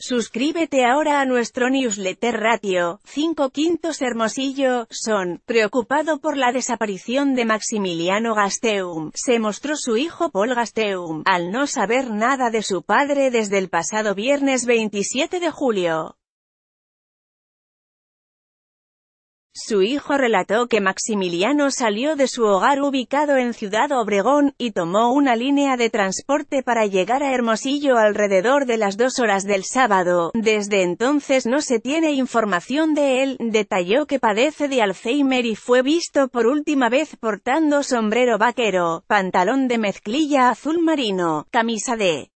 Suscríbete ahora a nuestro newsletter Ratio, 5 Quintos Hermosillo, Son, preocupado por la desaparición de Maximiliano Gasteum, se mostró su hijo Paul Gasteum, al no saber nada de su padre desde el pasado viernes 27 de julio. Su hijo relató que Maximiliano salió de su hogar ubicado en Ciudad Obregón, y tomó una línea de transporte para llegar a Hermosillo alrededor de las dos horas del sábado. Desde entonces no se tiene información de él, detalló que padece de Alzheimer y fue visto por última vez portando sombrero vaquero, pantalón de mezclilla azul marino, camisa de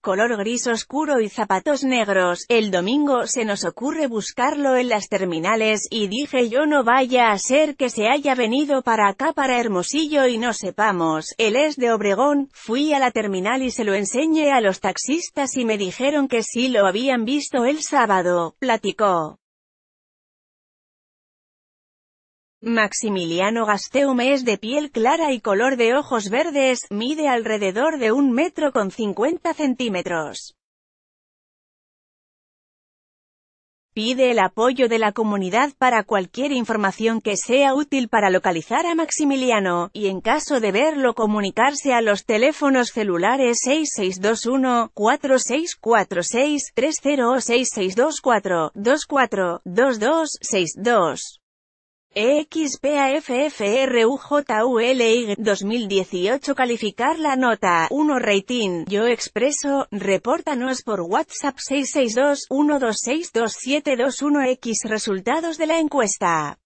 color gris oscuro y zapatos negros, el domingo se nos ocurre buscarlo en las terminales, y dije yo no vaya a ser que se haya venido para acá para Hermosillo y no sepamos, él es de Obregón, fui a la terminal y se lo enseñé a los taxistas y me dijeron que sí lo habían visto el sábado, platicó. Maximiliano Gasteume es de piel clara y color de ojos verdes, mide alrededor de un metro con 50 centímetros. Pide el apoyo de la comunidad para cualquier información que sea útil para localizar a Maximiliano, y en caso de verlo comunicarse a los teléfonos celulares 6621-4646-30 o 6624-24-2262. EXPAFFRUJULIG 2018 Calificar la nota 1 Rating Yo Expreso Repórtanos por WhatsApp 662 126 X Resultados de la encuesta